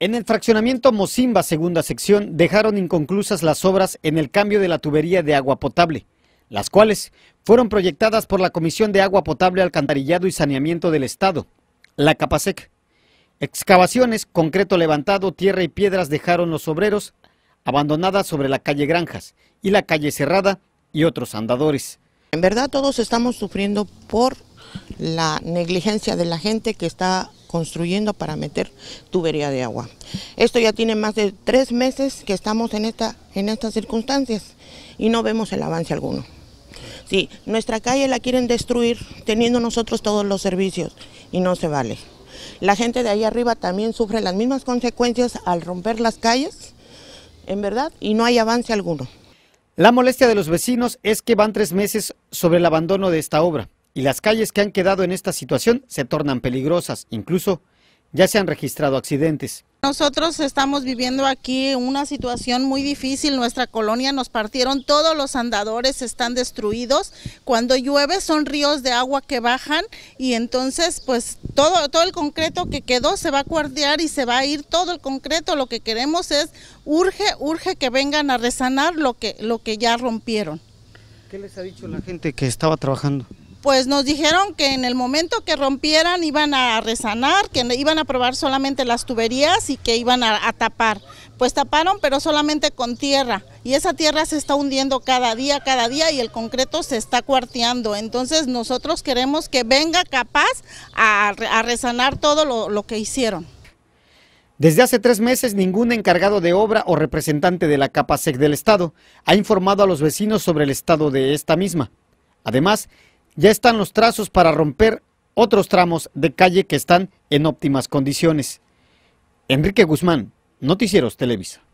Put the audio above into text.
En el fraccionamiento Mocimba, segunda sección, dejaron inconclusas las obras en el cambio de la tubería de agua potable, las cuales fueron proyectadas por la Comisión de Agua Potable, Alcantarillado y Saneamiento del Estado, la CAPASEC. Excavaciones, concreto levantado, tierra y piedras dejaron los obreros abandonadas sobre la calle Granjas y la calle Cerrada y otros andadores. En verdad todos estamos sufriendo por la negligencia de la gente que está construyendo para meter tubería de agua. Esto ya tiene más de tres meses que estamos en, esta, en estas circunstancias y no vemos el avance alguno. Si nuestra calle la quieren destruir teniendo nosotros todos los servicios y no se vale. La gente de ahí arriba también sufre las mismas consecuencias al romper las calles, en verdad, y no hay avance alguno. La molestia de los vecinos es que van tres meses sobre el abandono de esta obra y las calles que han quedado en esta situación se tornan peligrosas, incluso ya se han registrado accidentes. Nosotros estamos viviendo aquí una situación muy difícil, nuestra colonia nos partieron, todos los andadores están destruidos, cuando llueve son ríos de agua que bajan y entonces pues todo, todo el concreto que quedó se va a cuartear y se va a ir todo el concreto, lo que queremos es urge, urge que vengan a resanar lo que, lo que ya rompieron. ¿Qué les ha dicho la gente que estaba trabajando? pues nos dijeron que en el momento que rompieran iban a resanar, que iban a probar solamente las tuberías y que iban a, tapar. Pues taparon, pero solamente con tierra. Y esa tierra se está hundiendo cada día, cada día y el concreto se está cuarteando. Entonces nosotros queremos que venga capaz a, a resanar todo lo, que hicieron. Desde hace tres meses, ningún encargado de obra o representante de la CAPASEC del Estado ha informado a los vecinos sobre el estado de esta misma. Además, ya están los trazos para romper otros tramos de calle que están en óptimas condiciones. Enrique Guzmán, Noticieros Televisa.